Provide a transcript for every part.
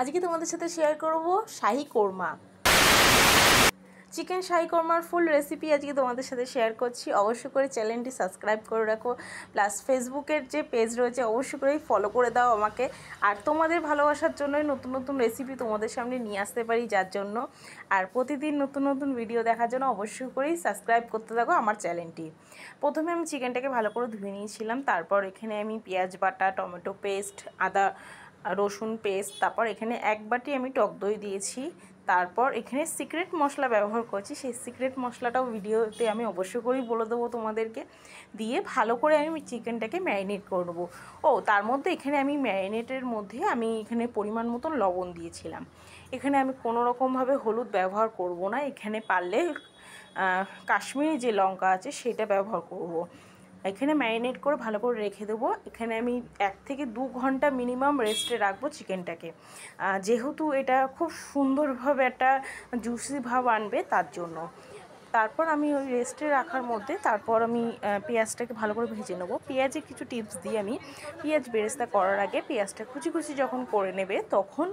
আজকে তোমাদের সাথে শেয়ার করব শাহি কোরমা চিকেন শাহি কোরমার ফুল রেসিপি আজকে তোমাদের সাথে শেয়ার করছি অবশ্যই করে চ্যানেলটি সাবস্ক্রাইব করে রাখো প্লাস ফেসবুকের যে পেজ রয়েছে অবশ্যই করেই ফলো করে দাও আমাকে আর তোমাদের ভালোবাসার জন্যই নতুন নতুন রেসিপি তোমাদের সামনে নিয়ে আসতে পারি যার জন্য আর প্রতিদিন নতুন নতুন ভিডিও দেখার জন্য অবশ্যই করেই সাবস্ক্রাইব করতে থাকো আমার চ্যানেলটি প্রথমে আমি চিকেনটাকে ভালো করে ধুয়ে নিয়েছিলাম তারপর এখানে আমি পেঁয়াজ বাটা টমেটো পেস্ট আদা রসুন পেস্ট তারপর এখানে এক বাটি আমি টক দই দিয়েছি তারপর এখানে সিক্রেট মশলা ব্যবহার করছি সেই সিক্রেট মশলাটাও ভিডিওতে আমি অবশ্যই করেই বলে দেবো তোমাদেরকে দিয়ে ভালো করে আমি চিকেনটাকে ম্যারিনেট করব ও তার মধ্যে এখানে আমি ম্যারিনেটের মধ্যে আমি এখানে পরিমাণ মতন লবণ দিয়েছিলাম এখানে আমি কোনো রকমভাবে হলুদ ব্যবহার করব না এখানে পারলে কাশ্মীরি যে লঙ্কা আছে সেটা ব্যবহার করব। এখানে ম্যারিনেট করে ভালো করে রেখে দেবো এখানে আমি এক থেকে দু ঘন্টা মিনিমাম রেস্টে রাখবো চিকেনটাকে যেহেতু এটা খুব সুন্দরভাবে একটা জুসি ভাব আনবে তার জন্য তারপর আমি ওই রেস্টে রাখার মধ্যে তারপর আমি পেঁয়াজটাকে ভালো করে ভেজে নেবো পেঁয়াজে কিছু টিপস দিই আমি পেঁয়াজ বেরেস্তা করার আগে পেঁয়াজটা কুচি কুচি যখন করে নেবে তখন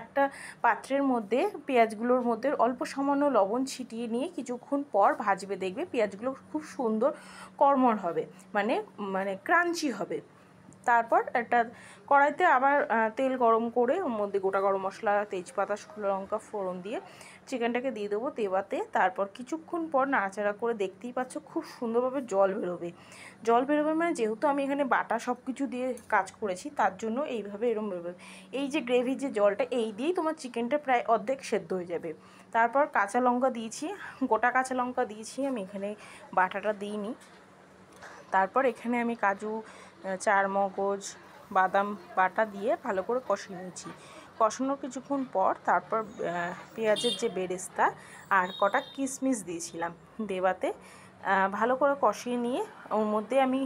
একটা পাত্রের মধ্যে পেঁয়াজগুলোর মধ্যে অল্প সামান্য লবণ ছিটিয়ে নিয়ে কিছুক্ষণ পর ভাজবে দেখবে পেঁয়াজগুলো খুব সুন্দর কর্মর হবে মানে মানে ক্রাঞ্চি হবে তারপর একটা কড়াইতে আবার তেল গরম করে ওর মধ্যে গোটা গরম মশলা তেজপাতা শুকনো লঙ্কা ফোড়ন দিয়ে চিকেনটাকে দিয়ে দেবো তেবাতে তারপর কিছুক্ষণ পর নাড়াচাড়া করে দেখতেই পাচ্ছ খুব সুন্দরভাবে জল বেরোবে জল বেরোবে মানে যেহেতু আমি এখানে বাটা সব কিছু দিয়ে কাজ করেছি তার জন্য এইভাবে এরম বেরোবে এই যে গ্রেভির যে জলটা এই দিয়েই তোমার চিকেনটা প্রায় অর্ধেক সেদ্ধ হয়ে যাবে তারপর কাঁচা লঙ্কা দিয়েছি গোটা কাঁচা লঙ্কা দিয়েছি আমি এখানে বাটাটা দিইনি তারপর এখানে আমি কাজু চার মগজ বাদাম বাটা দিয়ে ভালো করে কষিয়ে নিয়েছি কষানোর কিছুক্ষণ পর তারপর পেঁয়াজের যে বেরেস্তা আর কটা কিশমিশ দিয়েছিলাম দেওয়াতে ভালো করে কষিয়ে নিয়ে ওর মধ্যে আমি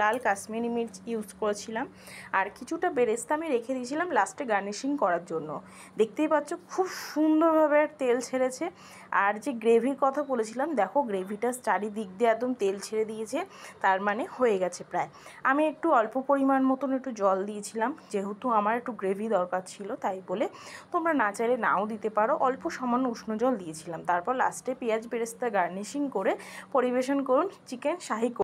লাল কাশ্মীরি মির্চ ইউজ করেছিলাম আর কিছুটা বেরেস্তা আমি রেখে দিয়েছিলাম লাস্টে গার্নিশিং করার জন্য দেখতেই পাচ্ছ খুব সুন্দরভাবে তেল ছেড়েছে আর যে গ্রেভির কথা বলেছিলাম দেখো গ্রেভিটা চারিদিক দিয়ে একদম তেল ছেড়ে দিয়েছে তার মানে হয়ে গেছে প্রায় আমি একটু অল্প পরিমাণ মতন একটু জল দিয়েছিলাম যেহেতু আমার একটু গ্রেভি দরকার ছিল তাই বলে তোমরা না চাইলে নাও দিতে পারো অল্প সামান্য উষ্ণ জল দিয়েছিলাম তারপর লাস্টে পেঁয়াজ বেরেস্তা গার্নিশিং করে পরিবেশন করুন চিকেন শাহি